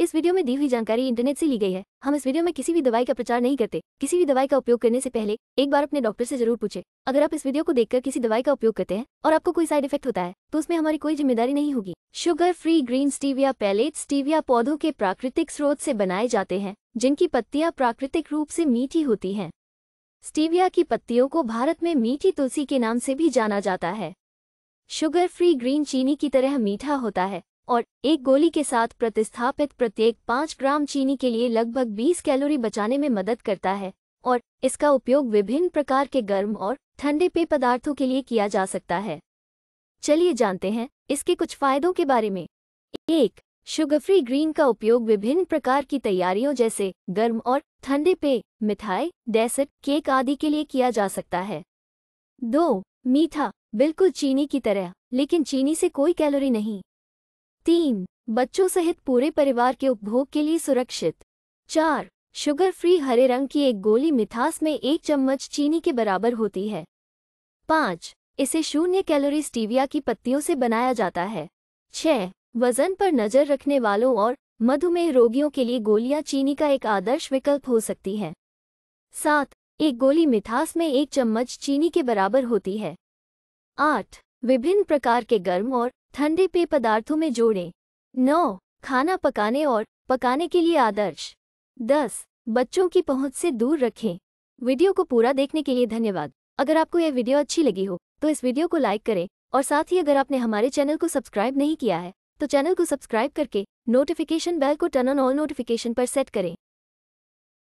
इस वीडियो में दी हुई जानकारी इंटरनेट से ली गई है हम इस वीडियो में किसी भी दवाई का प्रचार नहीं करते किसी भी दवाई का उपयोग करने से पहले एक बार अपने डॉक्टर से जरूर पूछे अगर आप इस वीडियो को देखकर किसी दवाई का उपयोग करते हैं और आपको कोई साइड इफेक्ट होता है तो उसमें हमारी कोई जिम्मेदारी नहीं होगी sugar free green stevia pellet stevia पौधों के प्राकृतिक स्रोत से बनाए जाते हैं जिनकी पत्तियाँ प्राकृतिक रूप से मीठी होती हैं स्टीविया की पत्तियों को भारत में मीठी तुलसी के नाम से भी जाना जाता है शुगर फ्री ग्रीन चीनी की तरह मीठा होता है और एक गोली के साथ प्रतिस्थापित प्रत्येक पाँच ग्राम चीनी के लिए लगभग 20 कैलोरी बचाने में मदद करता है और इसका उपयोग विभिन्न प्रकार के गर्म और ठंडे पेय पदार्थों के लिए किया जा सकता है चलिए जानते हैं इसके कुछ फायदों के बारे में एक शुगर फ्री ग्रीन का उपयोग विभिन्न प्रकार की तैयारियों जैसे गर्म और ठंडे पेय मिठाई डेसर्ट केक आदि के लिए किया जा सकता है दो मीठा बिल्कुल चीनी की तरह लेकिन चीनी से कोई कैलोरी नहीं तीन बच्चों सहित पूरे परिवार के उपभोग के लिए सुरक्षित चार शुगर फ्री हरे रंग की एक गोली मिठास में एक चम्मच चीनी के बराबर होती है पाँच इसे शून्य कैलोरी स्टीविया की पत्तियों से बनाया जाता है छह वजन पर नज़र रखने वालों और मधुमेह रोगियों के लिए गोलियां चीनी का एक आदर्श विकल्प हो सकती हैं सात एक गोली मिठास में एक चम्मच चीनी के बराबर होती है आठ विभिन्न प्रकार के गर्म और ठंडे पेय पदार्थों में जोड़ें नौ खाना पकाने और पकाने के लिए आदर्श दस बच्चों की पहुंच से दूर रखें वीडियो को पूरा देखने के लिए धन्यवाद अगर आपको यह वीडियो अच्छी लगी हो तो इस वीडियो को लाइक करें और साथ ही अगर आपने हमारे चैनल को सब्सक्राइब नहीं किया है तो चैनल को सब्सक्राइब करके नोटिफिकेशन बेल को टर्न ऑन ऑल नोटिफिकेशन पर सेट करें